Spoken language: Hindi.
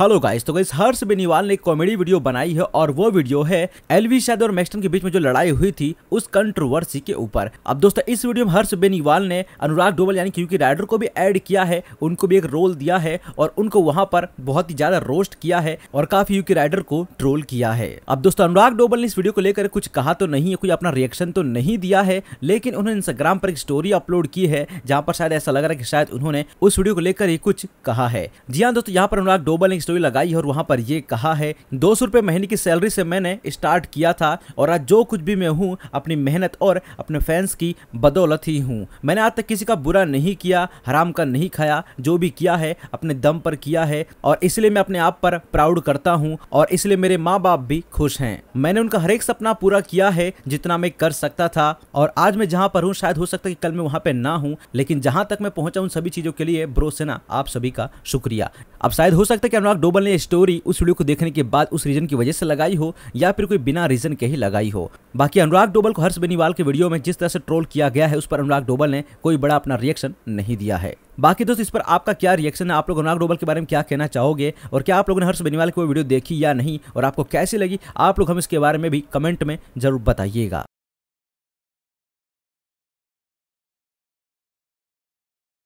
हेलो गाइस तो गाइस हर्ष बेनीवाल ने एक कॉमेडी वीडियो बनाई है और वो वीडियो है एलवी शायद और मैक्सटन के बीच में जो लड़ाई हुई थी उस कंट्रोवर्सी के ऊपर अब दोस्तों इस वीडियो में हर्ष बेनीवाल ने अनुराग डोबल यानी क्योंकि राइडर को भी ऐड किया है उनको भी एक रोल दिया है और उनको वहां पर बहुत ही ज्यादा रोस्ट किया है और काफी यूकी राइडर को ट्रोल किया है अब दोस्तों अनुराग डोबल ने इस वीडियो को लेकर कुछ कहा तो नहीं है कोई अपना रिएक्शन तो नहीं दिया है लेकिन उन्होंने इंस्टाग्राम पर एक स्टोरी अपलोड की है जहाँ पर शायद ऐसा लग रहा है कि शायद उन्होंने उस वीडियो को लेकर ही कुछ कहा है जी हाँ दोस्तों यहाँ पर अनुराग डोबल ने स्टोरी लगाई है और वहाँ पर ये कहा है दो सौ रुपये महीने की सैलरी से मैंने स्टार्ट किया था और आज जो कुछ भी मैं हूँ अपनी मेहनत और अपने फैंस की बदौलत ही हूँ मैंने आज तक किसी का बुरा नहीं किया हराम का नहीं खाया जो भी किया है अपने दम पर किया है और इसलिए मैं अपने आप पर प्राउड करता हूँ और इसलिए मेरे माँ बाप भी खुश हैं मैंने उनका हरेक सपना पूरा किया है जितना मैं कर सकता था और आज मैं जहाँ पर हूँ शायद हो सकता है कि कल मैं वहाँ पर ना हूँ लेकिन जहाँ तक मैं पहुंचा उन सभी चीज़ों के लिए ब्रोसेना आप सभी का शुक्रिया अब शायद हो सकता है कि अनुराग डोबल ने स्टोरी उस वीडियो को देखने के बाद उस रीजन की वजह से लगाई हो या फिर कोई बिना रीजन के ही लगाई हो बाकी अनुराग डोबल को हर्ष बेनीवाल के वीडियो में जिस तरह से ट्रोल किया गया है उस पर अनुराग डोबल ने कोई बड़ा अपना रिएक्शन नहीं दिया है बाकी दोस्त इस पर आपका क्या रिएक्शन है आप लोग अनुराग डोबल के बारे में क्या कहना चाहोगे और क्या आप लोगों ने हर्ष बेनीवाल की वीडियो देखी या नहीं और आपको कैसी लगी आप लोग हम इसके बारे में भी कमेंट में जरूर बताइएगा